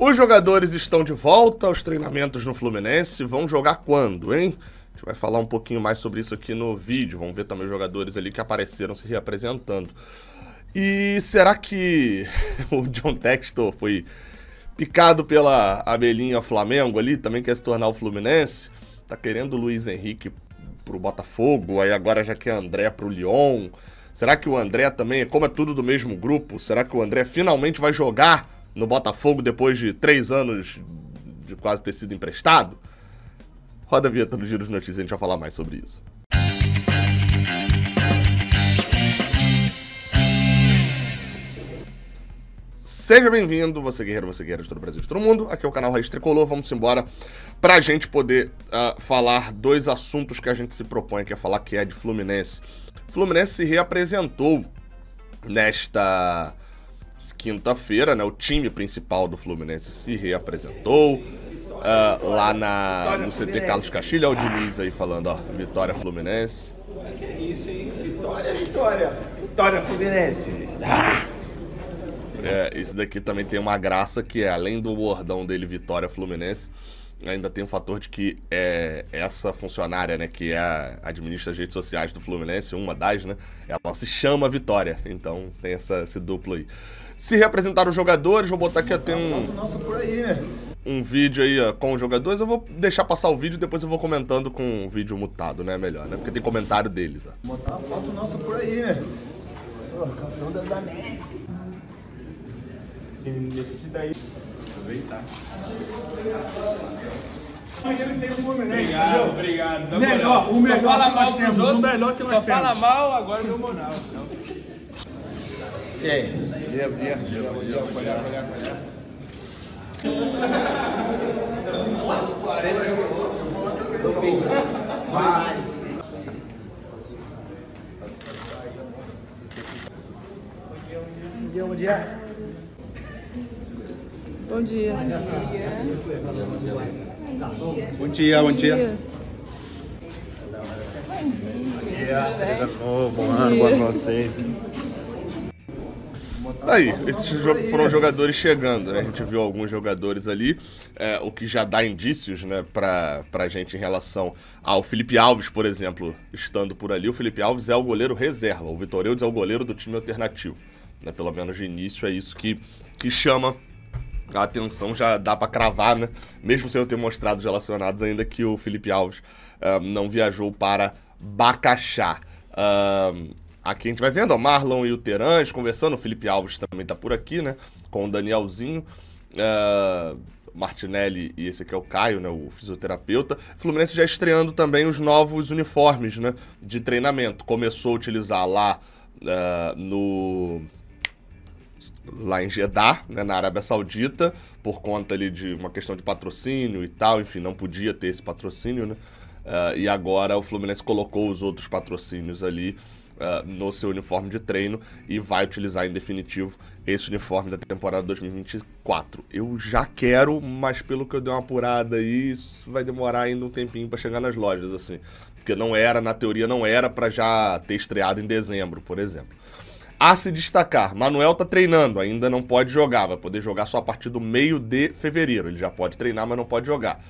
Os jogadores estão de volta aos treinamentos no Fluminense. Vão jogar quando, hein? A gente vai falar um pouquinho mais sobre isso aqui no vídeo. Vamos ver também os jogadores ali que apareceram se reapresentando. E será que o John Textor foi picado pela abelhinha Flamengo ali? Também quer se tornar o Fluminense? Tá querendo o Luiz Henrique pro Botafogo, aí agora já quer André pro Lyon. Será que o André também, como é tudo do mesmo grupo, será que o André finalmente vai jogar no Botafogo depois de três anos de quase ter sido emprestado? Roda a vinheta no Giro de Notícias, a gente vai falar mais sobre isso. Seja bem-vindo, você guerreiro, você guerreiro de todo o Brasil, de todo mundo. Aqui é o canal Raiz Tricolor, vamos embora para a gente poder uh, falar dois assuntos que a gente se propõe, a é falar que é de Fluminense. Fluminense se reapresentou nesta quinta-feira, né, o time principal do Fluminense se reapresentou. Uh, lá na, no CT Carlos Castilho, é o Diniz aí falando, ó, vitória Fluminense. Que isso, hein? Vitória, vitória! Vitória Fluminense! Ah! É, esse daqui também tem uma graça que é, além do bordão dele, Vitória Fluminense, ainda tem o fator de que é, é, essa funcionária, né, que é a, administra as redes sociais do Fluminense, uma das, né, ela se chama Vitória. Então tem essa, esse duplo aí. Se representar os jogadores, vou botar aqui até um. Nossa, por aí, né? Um vídeo aí ó, com os jogadores, eu vou deixar passar o vídeo depois eu vou comentando com o vídeo mutado, né? Melhor, né? Porque tem comentário deles, ó. Botar uma foto nossa por aí, né? Pô, campeão da América. Sem necessidade aproveitar. Tá? Obrigado, obrigado. melhor, o melhor fala que nós temos, outros, o melhor que nós temos. Só fala mal, agora meu moral. E aí? Dia, dia, dia, dia, colher, colher, colher. 40 Mais. Bom dia, bom dia. Bom dia. Bom dia, bom dia. Bom, dia. bom ano, bom ano pra vocês. Aí, esses foram jogadores chegando, né? A gente viu alguns jogadores ali, é, o que já dá indícios, né, pra, pra gente em relação ao Felipe Alves, por exemplo, estando por ali. O Felipe Alves é o goleiro reserva, o Vitor Eudes é o goleiro do time alternativo. Né? Pelo menos de início é isso que, que chama a atenção já dá para cravar, né? Mesmo sem eu ter mostrado os relacionados, ainda que o Felipe Alves uh, não viajou para Bacaxá. Uh, aqui a gente vai vendo, o Marlon e o Terãs conversando, o Felipe Alves também tá por aqui, né? Com o Danielzinho. Uh, Martinelli e esse aqui é o Caio, né, o fisioterapeuta. Fluminense já estreando também os novos uniformes, né, de treinamento. Começou a utilizar lá uh, no lá em Jeddah, né, na Arábia Saudita, por conta ali de uma questão de patrocínio e tal, enfim, não podia ter esse patrocínio, né? Uh, e agora o Fluminense colocou os outros patrocínios ali uh, no seu uniforme de treino e vai utilizar em definitivo esse uniforme da temporada 2024. Eu já quero, mas pelo que eu dei uma apurada aí, isso vai demorar ainda um tempinho para chegar nas lojas, assim. Porque não era, na teoria, não era para já ter estreado em dezembro, por exemplo a se destacar. Manuel tá treinando, ainda não pode jogar, vai poder jogar só a partir do meio de fevereiro. Ele já pode treinar, mas não pode jogar.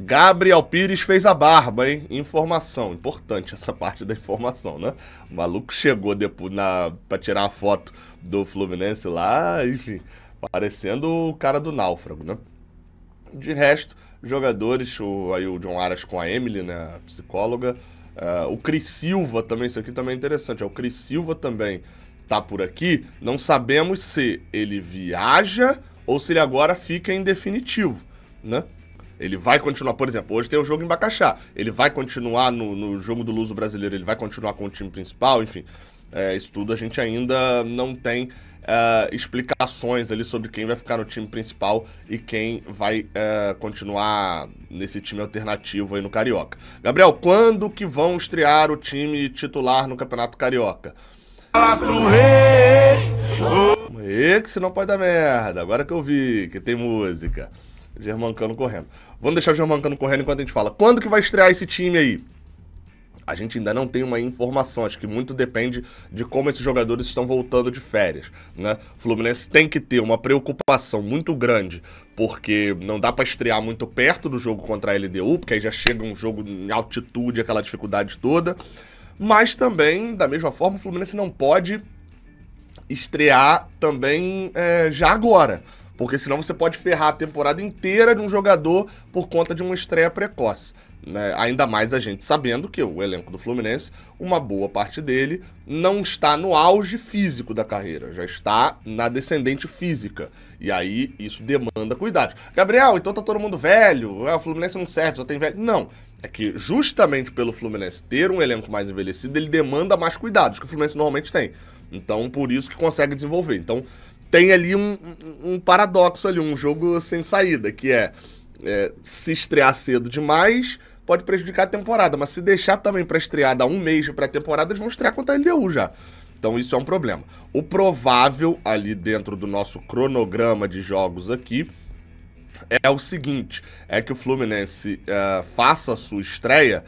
Gabriel Pires fez a barba, hein? Informação, importante essa parte da informação, né? O maluco chegou depois na para tirar a foto do Fluminense lá, enfim, parecendo o cara do náufrago, né? De resto, jogadores, o, aí o John Aras com a Emily, né, a psicóloga, Uh, o Cris Silva também, isso aqui também é interessante. o Cris Silva também tá por aqui. Não sabemos se ele viaja ou se ele agora fica em definitivo, né? Ele vai continuar, por exemplo, hoje tem o jogo em Bacaxá. Ele vai continuar no, no jogo do Luso brasileiro, ele vai continuar com o time principal, enfim é, isso tudo a gente ainda não tem é, explicações ali sobre quem vai ficar no time principal e quem vai é, continuar nesse time alternativo aí no Carioca. Gabriel, quando que vão estrear o time titular no Campeonato Carioca? E que senão pode dar merda, agora que eu vi que tem música. Germancano correndo. Vamos deixar o Germancano correndo enquanto a gente fala. Quando que vai estrear esse time aí? A gente ainda não tem uma informação, acho que muito depende de como esses jogadores estão voltando de férias. Né? O Fluminense tem que ter uma preocupação muito grande, porque não dá para estrear muito perto do jogo contra a LDU, porque aí já chega um jogo em altitude, aquela dificuldade toda. Mas também, da mesma forma, o Fluminense não pode estrear também é, já agora. Porque senão você pode ferrar a temporada inteira de um jogador por conta de uma estreia precoce. Né? Ainda mais a gente sabendo que o elenco do Fluminense, uma boa parte dele, não está no auge físico da carreira, já está na descendente física. E aí isso demanda cuidado. Gabriel, então tá todo mundo velho, é, o Fluminense não serve, só tem velho. Não. É que justamente pelo Fluminense ter um elenco mais envelhecido, ele demanda mais cuidados, que o Fluminense normalmente tem. Então, por isso que consegue desenvolver. Então, tem ali um, um paradoxo ali, um jogo sem saída, que é é, se estrear cedo demais, pode prejudicar a temporada. Mas se deixar também para estrear, dar um mês de pré-temporada, eles vão estrear contra a LDU já. Então isso é um problema. O provável ali dentro do nosso cronograma de jogos aqui é o seguinte: é que o Fluminense uh, faça a sua estreia.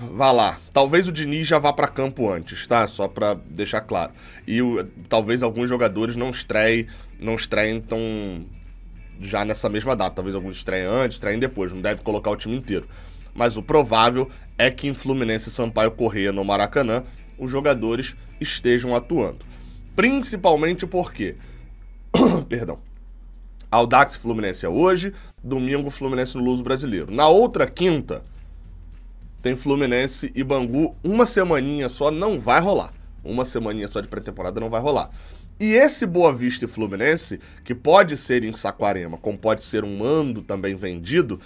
Vá lá. Talvez o Diniz já vá para campo antes, tá? Só para deixar claro. E o, talvez alguns jogadores não estreiem, não estreiem tão já nessa mesma data. Talvez alguns estreiem antes, estreiem depois. Não deve colocar o time inteiro. Mas o provável é que em Fluminense e Sampaio Correia no Maracanã os jogadores estejam atuando. Principalmente porque. Perdão. Aldax Fluminense é hoje, domingo Fluminense no Luso Brasileiro. Na outra quinta, tem Fluminense e Bangu, uma semaninha só não vai rolar. Uma semaninha só de pré-temporada não vai rolar. E esse Boa Vista e Fluminense, que pode ser em Saquarema, como pode ser um mando também vendido,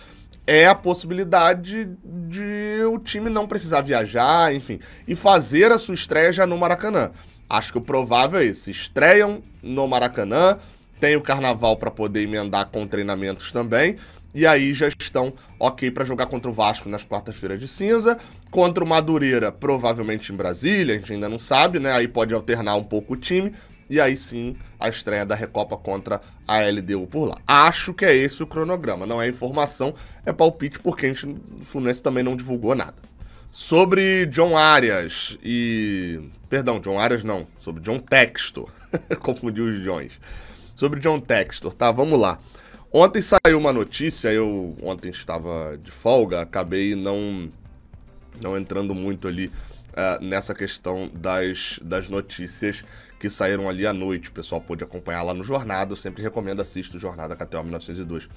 é a possibilidade de o time não precisar viajar, enfim, e fazer a sua estreia já no Maracanã. Acho que o provável é esse. Estreiam no Maracanã, tem o carnaval para poder emendar com treinamentos também. E aí já estão ok para jogar contra o Vasco nas quartas-feiras de cinza, contra o Madureira, provavelmente em Brasília, a gente ainda não sabe, né? Aí pode alternar um pouco o time, e aí sim a estreia da Recopa contra a LDU por lá. Acho que é esse o cronograma, não é informação, é palpite porque a gente, o Fluminense também não divulgou nada. Sobre John Arias e. Perdão, John Arias não, sobre John Textor. Confundi os Johns. Sobre John Textor, tá? Vamos lá. Ontem saiu uma notícia, eu ontem estava de folga, acabei não, não entrando muito ali uh, nessa questão das, das notícias que saíram ali à noite. O pessoal pôde acompanhar lá no Jornada, eu sempre recomendo assista o Jornada KTO 1902.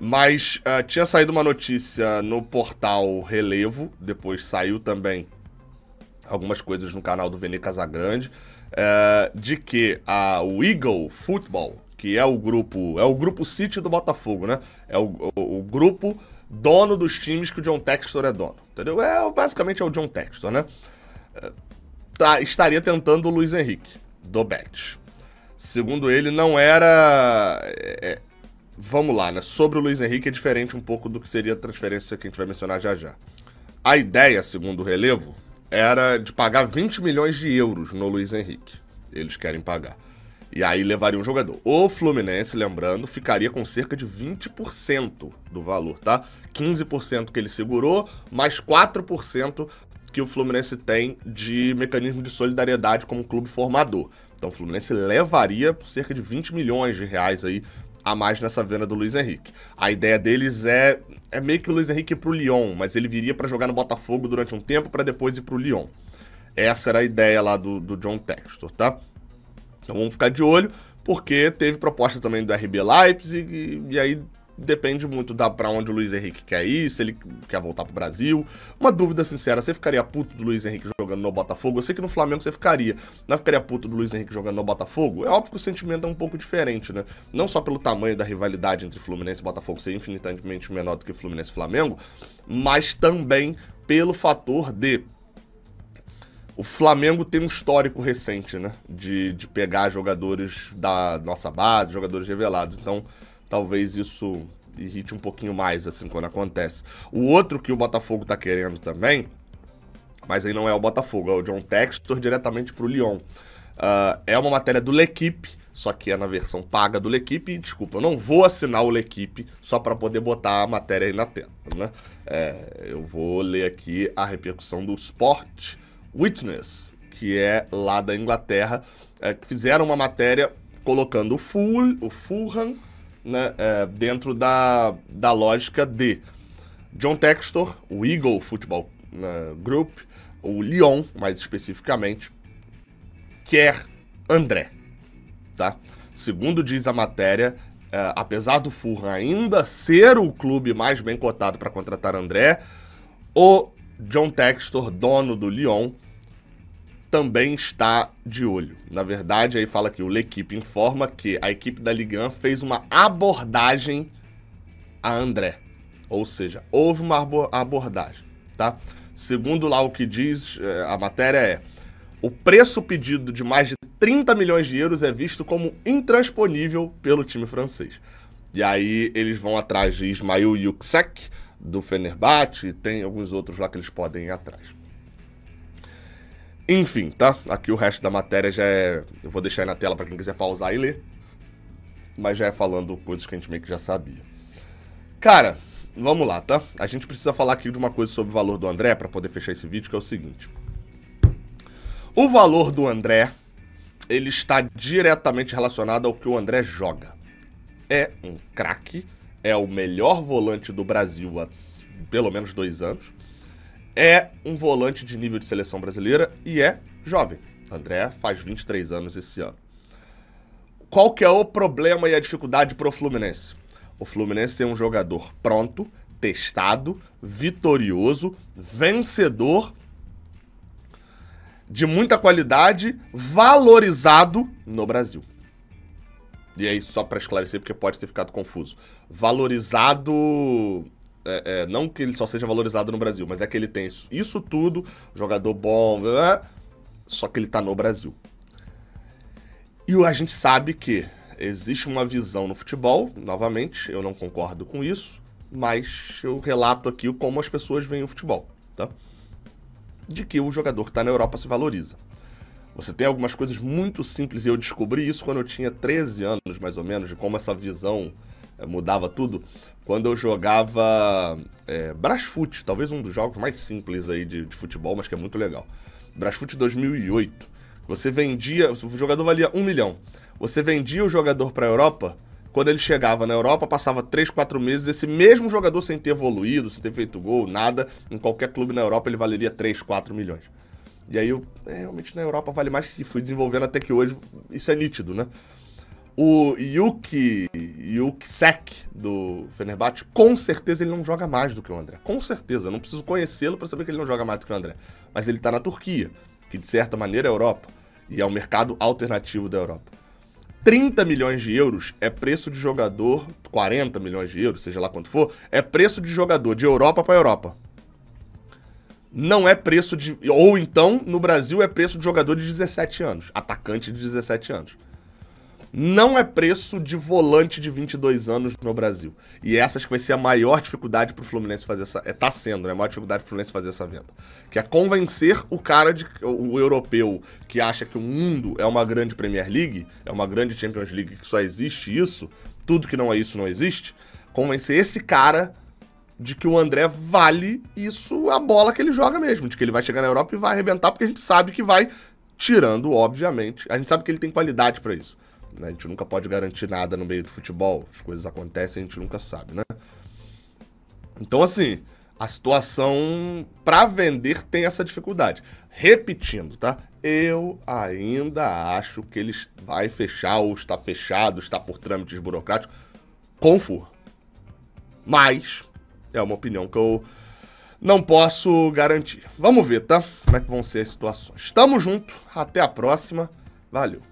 Mas uh, tinha saído uma notícia no portal Relevo, depois saiu também algumas coisas no canal do Vene Casagrande, uh, de que a Eagle Football, que é o grupo, é o grupo City do Botafogo, né? É o, o, o grupo dono dos times que o John Textor é dono, entendeu? É, basicamente é o John Textor, né? É, tá, estaria tentando o Luiz Henrique, do Bet. Segundo ele, não era... É, é, vamos lá, né? Sobre o Luiz Henrique é diferente um pouco do que seria a transferência que a gente vai mencionar já já. A ideia, segundo o relevo, era de pagar 20 milhões de euros no Luiz Henrique. Eles querem pagar. E aí levaria um jogador. O Fluminense, lembrando, ficaria com cerca de 20% do valor, tá? 15% que ele segurou, mais 4% que o Fluminense tem de mecanismo de solidariedade como clube formador. Então o Fluminense levaria cerca de 20 milhões de reais aí a mais nessa venda do Luiz Henrique. A ideia deles é é meio que o Luiz Henrique pro Lyon, mas ele viria para jogar no Botafogo durante um tempo para depois ir pro Lyon. Essa era a ideia lá do, do John Textor, tá? Então vamos ficar de olho, porque teve proposta também do RB Leipzig, e, e aí depende muito da para onde o Luiz Henrique quer ir, se ele quer voltar pro Brasil. Uma dúvida sincera, você ficaria puto do Luiz Henrique jogando no Botafogo? Eu sei que no Flamengo você ficaria, não ficaria puto do Luiz Henrique jogando no Botafogo? É óbvio que o sentimento é um pouco diferente, né? Não só pelo tamanho da rivalidade entre Fluminense e Botafogo ser infinitamente menor do que Fluminense e Flamengo, mas também pelo fator de o Flamengo tem um histórico recente, né? De, de pegar jogadores da nossa base, jogadores revelados. Então, talvez isso irrite um pouquinho mais, assim, quando acontece. O outro que o Botafogo tá querendo também, mas aí não é o Botafogo, é o John Textor diretamente pro Lyon. Uh, é uma matéria do L'Equipe, só que é na versão paga do L'Equipe. Desculpa, eu não vou assinar o L'Equipe só para poder botar a matéria aí na tela, né? É, eu vou ler aqui a repercussão do Sport. Witness, que é lá da Inglaterra, é, fizeram uma matéria colocando o, full, o Fulham né, é, dentro da, da lógica de John Textor, o Eagle Football né, Group, o Lyon, mais especificamente, quer André, tá? Segundo diz a matéria, é, apesar do Fulham ainda ser o clube mais bem cotado para contratar André, o John Textor, dono do Lyon, também está de olho. Na verdade, aí fala que o L'Equipe informa que a equipe da Ligue 1 fez uma abordagem a André. Ou seja, houve uma abordagem, tá? Segundo lá o que diz eh, a matéria é: o preço pedido de mais de 30 milhões de euros é visto como intransponível pelo time francês. E aí eles vão atrás de Ismail Yuxek, do Fenerbahçe, tem alguns outros lá que eles podem ir atrás. Enfim, tá? Aqui o resto da matéria já é. Eu vou deixar aí na tela para quem quiser pausar e ler. Mas já é falando coisas que a gente meio que já sabia. Cara, vamos lá, tá? A gente precisa falar aqui de uma coisa sobre o valor do André para poder fechar esse vídeo, que é o seguinte. O valor do André, ele está diretamente relacionado ao que o André joga. É um craque é o melhor volante do Brasil há pelo menos dois anos. É um volante de nível de seleção brasileira e é jovem. André faz 23 anos esse ano. Qual que é o problema e a dificuldade para o Fluminense? O Fluminense tem um jogador pronto, testado, vitorioso, vencedor, de muita qualidade, valorizado no Brasil e aí só para esclarecer, porque pode ter ficado confuso, valorizado é, é, não que ele só seja valorizado no Brasil, mas é que ele tem isso, isso tudo, jogador bom, blá, só que ele tá no Brasil. E a gente sabe que existe uma visão no futebol, novamente, eu não concordo com isso, mas eu relato aqui como as pessoas veem o futebol, tá? De que o jogador que tá na Europa se valoriza. Você tem algumas coisas muito simples, e eu descobri isso quando eu tinha 13 anos, mais ou menos, de como essa visão eh, mudava tudo. Quando eu jogava é, Brasfoot, talvez um dos jogos mais simples aí de, de futebol, mas que é muito legal. Brasfoot 2008. Você vendia, o jogador valia um milhão. Você vendia o jogador para a Europa, quando ele chegava na Europa, passava 3, 4 meses, esse mesmo jogador sem ter evoluído, sem ter feito gol, nada, em qualquer clube na Europa ele valeria 3, 4 milhões. E aí eu, é, realmente na Europa vale mais e fui desenvolvendo até que hoje, isso é nítido, né? O Yuki, Yuki Sek, do Fenerbahçe, com certeza ele não joga mais do que o André. Com certeza, eu não preciso conhecê-lo para saber que ele não joga mais do que o André. Mas ele tá na Turquia, que de certa maneira é a Europa, e é o mercado alternativo da Europa. 30 milhões de euros é preço de jogador, 40 milhões de euros, seja lá quanto for, é preço de jogador de Europa para Europa não é preço de. Ou então, no Brasil, é preço de jogador de 17 anos, atacante de 17 anos. Não é preço de volante de 22 anos no Brasil. E essas que vai ser a maior dificuldade para o Fluminense fazer essa. É, tá sendo, né? A maior dificuldade para o Fluminense fazer essa venda. Que é convencer o cara, de, o europeu, que acha que o mundo é uma grande Premier League, é uma grande Champions League, que só existe isso, tudo que não é isso não existe. Convencer esse cara de que o André vale isso a bola que ele joga mesmo, de que ele vai chegar na Europa e vai arrebentar, porque a gente sabe que vai tirando, obviamente. A gente sabe que ele tem qualidade para isso. Né? A gente nunca pode garantir nada no meio do futebol. As coisas acontecem, a gente nunca sabe, né? Então, assim, a situação para vender tem essa dificuldade. Repetindo, tá? Eu ainda acho que ele vai fechar, ou está fechado, está por trâmites burocráticos, com FUR. Mas é uma opinião que eu não posso garantir. Vamos ver, tá? Como é que vão ser as situações. Tamo junto, até a próxima. Valeu.